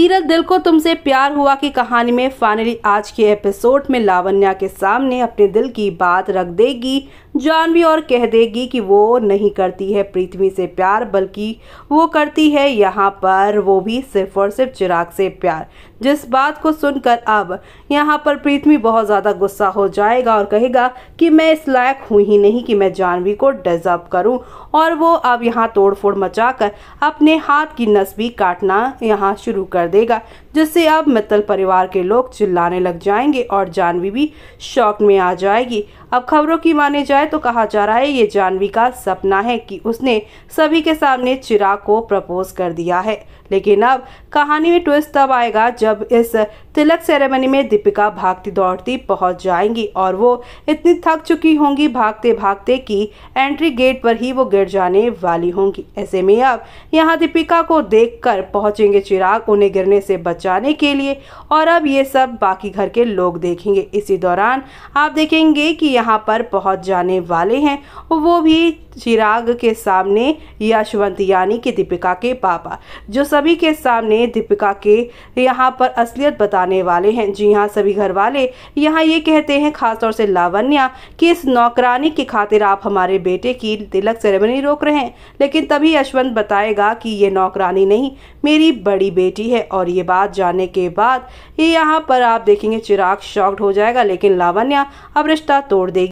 सीरत दिल को तुमसे प्यार हुआ की कहानी में फाइनली आज के एपिसोड में लावण्या के सामने अपने दिल की बात रख देगी जानवी और कह देगी कि वो नहीं करती है पृथ्वी से प्यार बल्कि वो करती है यहाँ पर वो भी सिर्फ और सिर्फ चिराग से प्यार जिस बात को सुनकर अब यहाँ पर पृथ्वी बहुत ज़्यादा गुस्सा हो जाएगा और कहेगा कि मैं इस लायक हुई ही नहीं कि मैं जानवी को डिजर्व करूँ और वो अब यहाँ तोड़फोड़ मचाकर अपने हाथ की नस भी काटना यहाँ शुरू कर देगा जिससे अब मित्तल परिवार के लोग चिल्लाने लग जाएंगे और जानवी भी शौक में आ जाएगी अब खबरों की माने जाए तो कहा जा रहा है ये जानवी का सपना है कि उसने सभी के सामने चिराग को प्रपोज कर दिया है लेकिन अब कहानी में ट्विस्ट तब आएगा जब जब इस तिलक सेरेमनी में दीपिका भागती दौड़ती पहुंच जाएंगी और वो इतनी थक चुकी होंगी भागते भागते कि एंट्री गेट पर ही वो गिर जाने वाली होंगी ऐसे में अब यहाँ दीपिका को देखकर पहुंचेंगे चिराग उन्हें गिरने से बचाने के लिए और अब ये सब बाकी घर के लोग देखेंगे इसी दौरान आप देखेंगे कि यहाँ पर पहुंच जाने वाले हैं वो भी चिराग के सामने यशवंत यानी कि दीपिका के पापा जो सभी के सामने दीपिका के यहाँ पर असलियत बताने वाले हैं जी हाँ सभी घर वाले यहाँ ये कहते हैं खासतौर से लावण्या कि इस नौकरानी की खातिर आप हमारे बेटे की तिलक सेरेमनी रोक रहे हैं लेकिन तभी यशवंत बताएगा कि ये नौकरानी नहीं मेरी बड़ी बेटी है और ये बात जानने के बाद ये यहाँ पर आप देखेंगे चिराग शॉक्ड हो जाएगा लेकिन लावण्या अब रिश्ता तोड़ देगी